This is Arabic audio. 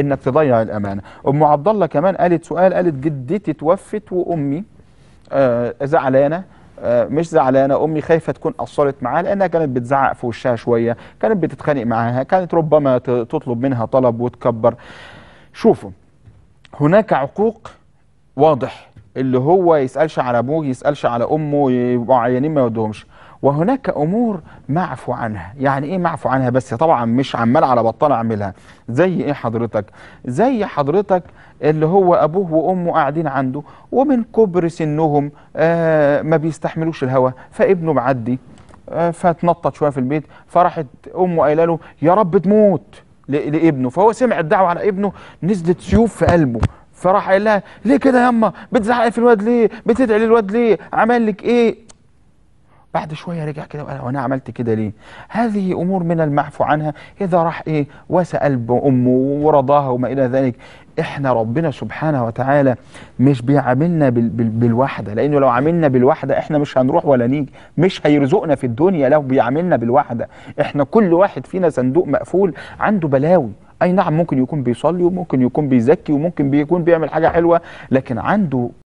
انك تضيع الامانه ام عبد الله كمان قالت سؤال قالت جدتي توفت وامي آه زعلانه آه مش زعلانه امي خايفه تكون قصرت معاها لانها كانت بتزعق في وشها شويه كانت بتتخانق معاها كانت ربما تطلب منها طلب وتكبر شوفوا هناك عقوق واضح اللي هو يسالش على ابوه يسالش على امه معينين ما يودهمش وهناك امور معفو عنها يعني ايه معفو عنها بس طبعا مش عمال على بطال اعملها زي ايه حضرتك زي حضرتك اللي هو ابوه وامه قاعدين عنده ومن كبر سنهم آه ما بيستحملوش الهواء فابنه معدي آه فتنطط شويه في البيت فراحت امه قايله له يا رب تموت لابنه فهو سمع الدعوه على ابنه نزلت سيوف في قلبه فراح قال لها ليه كده ياما بتزعقي في الواد ليه بتدعي للواد ليه عمل لك ايه بعد شويه رجع كده وقال وانا عملت كده ليه هذه امور من المعفو عنها اذا راح ايه وسال امه ورضاها وما الى ذلك احنا ربنا سبحانه وتعالى مش بيعاملنا بال بال بالوحده لانه لو عاملنا بالوحده احنا مش هنروح ولا نيجي مش هيرزقنا في الدنيا لو بيعاملنا بالوحده احنا كل واحد فينا صندوق مقفول عنده بلاوي اي نعم ممكن يكون بيصلي وممكن يكون بيزكي وممكن بيكون بيعمل حاجه حلوه لكن عنده